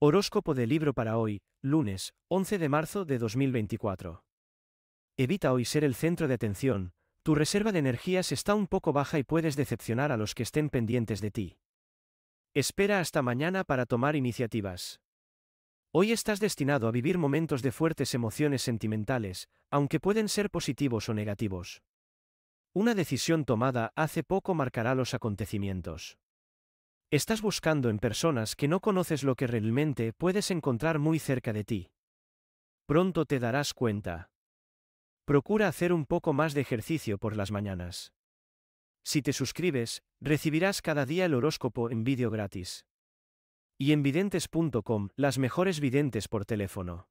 Horóscopo de libro para hoy, lunes, 11 de marzo de 2024. Evita hoy ser el centro de atención, tu reserva de energías está un poco baja y puedes decepcionar a los que estén pendientes de ti. Espera hasta mañana para tomar iniciativas. Hoy estás destinado a vivir momentos de fuertes emociones sentimentales, aunque pueden ser positivos o negativos. Una decisión tomada hace poco marcará los acontecimientos. Estás buscando en personas que no conoces lo que realmente puedes encontrar muy cerca de ti. Pronto te darás cuenta. Procura hacer un poco más de ejercicio por las mañanas. Si te suscribes, recibirás cada día el horóscopo en vídeo gratis. Y en videntes.com, las mejores videntes por teléfono.